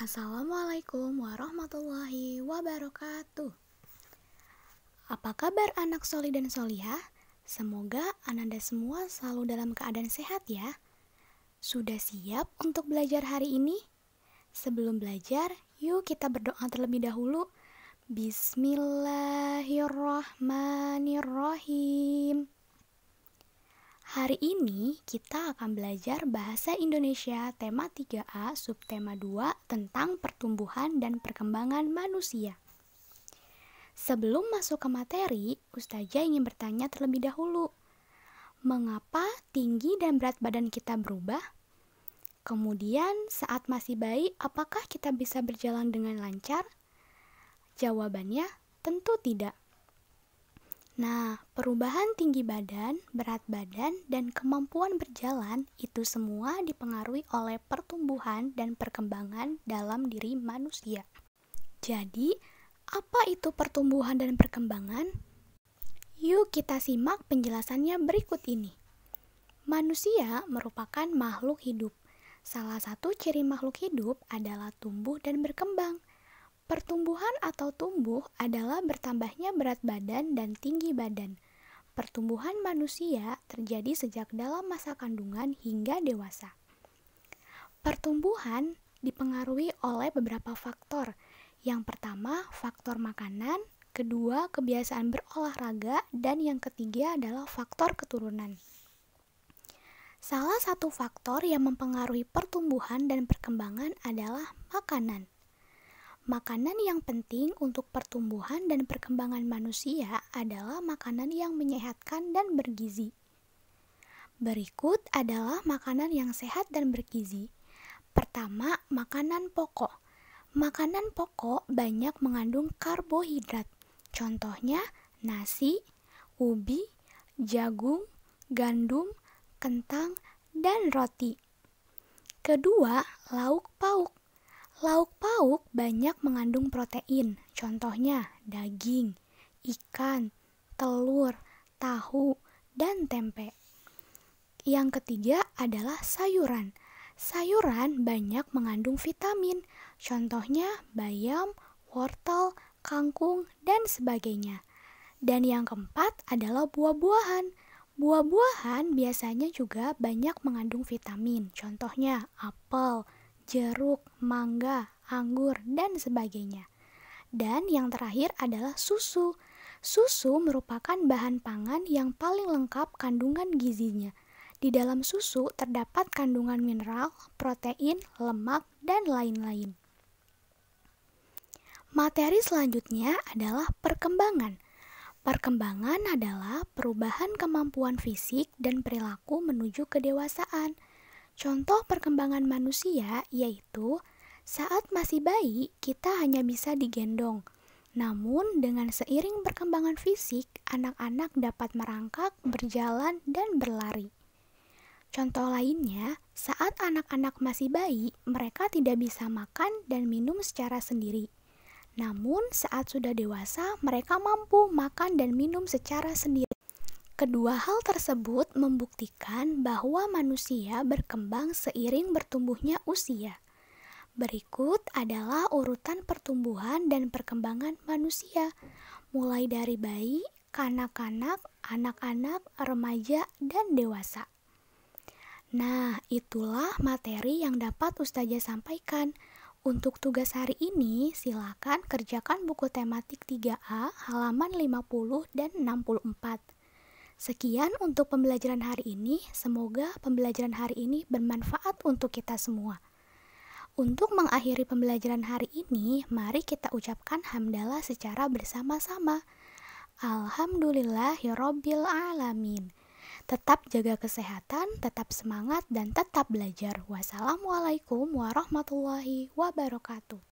Assalamualaikum warahmatullahi wabarakatuh. Apa kabar anak soli dan solia? Semoga ananda semua selalu dalam keadaan sehat ya. Sudah siap untuk belajar hari ini? Sebelum belajar, yuk kita berdoa terlebih dahulu. Bismillahirrahmanirrahim. Hari ini kita akan belajar bahasa Indonesia tema 3A subtema 2 tentang pertumbuhan dan perkembangan manusia. Sebelum masuk ke materi, Ustazah ingin bertanya terlebih dahulu. Mengapa tinggi dan berat badan kita berubah? Kemudian saat masih bayi, apakah kita bisa berjalan dengan lancar? Jawabannya tentu tidak. Nah, perubahan tinggi badan, berat badan, dan kemampuan berjalan itu semua dipengaruhi oleh pertumbuhan dan perkembangan dalam diri manusia. Jadi, apa itu pertumbuhan dan perkembangan? Yuk kita simak penjelasannya berikut ini. Manusia merupakan makhluk hidup. Salah satu ciri makhluk hidup adalah tumbuh dan berkembang. Pertumbuhan atau tumbuh adalah bertambahnya berat badan dan tinggi badan. Pertumbuhan manusia terjadi sejak dalam masa kandungan hingga dewasa. Pertumbuhan dipengaruhi oleh beberapa faktor. Yang pertama, faktor makanan, kedua, kebiasaan berolahraga, dan yang ketiga adalah faktor keturunan. Salah satu faktor yang mempengaruhi pertumbuhan dan perkembangan adalah makanan. Makanan yang penting untuk pertumbuhan dan perkembangan manusia adalah makanan yang menyehatkan dan bergizi. Berikut adalah makanan yang sehat dan bergizi. Pertama, makanan pokok. Makanan pokok banyak mengandung karbohidrat. Contohnya nasi, ubi, jagung, gandum, kentang, dan roti. Kedua, lauk pauk banyak mengandung protein, contohnya daging, ikan, telur, tahu, dan tempe. Yang ketiga adalah sayuran. Sayuran banyak mengandung vitamin, contohnya bayam, wortel, kangkung, dan sebagainya. Dan yang keempat adalah buah-buahan. Buah-buahan biasanya juga banyak mengandung vitamin, contohnya apel, jeruk, mangga, anggur, dan sebagainya. Dan yang terakhir adalah susu. Susu merupakan bahan pangan yang paling lengkap kandungan gizinya. Di dalam susu terdapat kandungan mineral, protein, lemak, dan lain-lain. Materi selanjutnya adalah perkembangan. Perkembangan adalah perubahan kemampuan fisik dan perilaku menuju kedewasaan. Contoh perkembangan manusia yaitu saat masih bayi kita hanya bisa digendong. Namun dengan seiring perkembangan fisik, anak-anak dapat merangkak, berjalan, dan berlari. Contoh lainnya, saat anak-anak masih bayi, mereka tidak bisa makan dan minum secara sendiri. Namun, saat sudah dewasa, mereka mampu makan dan minum secara sendiri. Kedua hal tersebut membuktikan bahwa manusia berkembang seiring bertumbuhnya usia. Berikut adalah urutan pertumbuhan dan perkembangan manusia, mulai dari bayi, kanak-kanak, anak-anak, remaja, dan dewasa. Nah, itulah materi yang dapat Ustazah sampaikan. Untuk tugas hari ini, silakan kerjakan buku tematik 3A halaman 50 dan 64. Sekian untuk pembelajaran hari ini. Semoga pembelajaran hari ini bermanfaat untuk kita semua. Untuk mengakhiri pembelajaran hari ini, mari kita ucapkan hamdalah secara bersama-sama. Alhamdulillah Alamin. Tetap jaga kesehatan, tetap semangat, dan tetap belajar. Wassalamualaikum warahmatullahi wabarakatuh.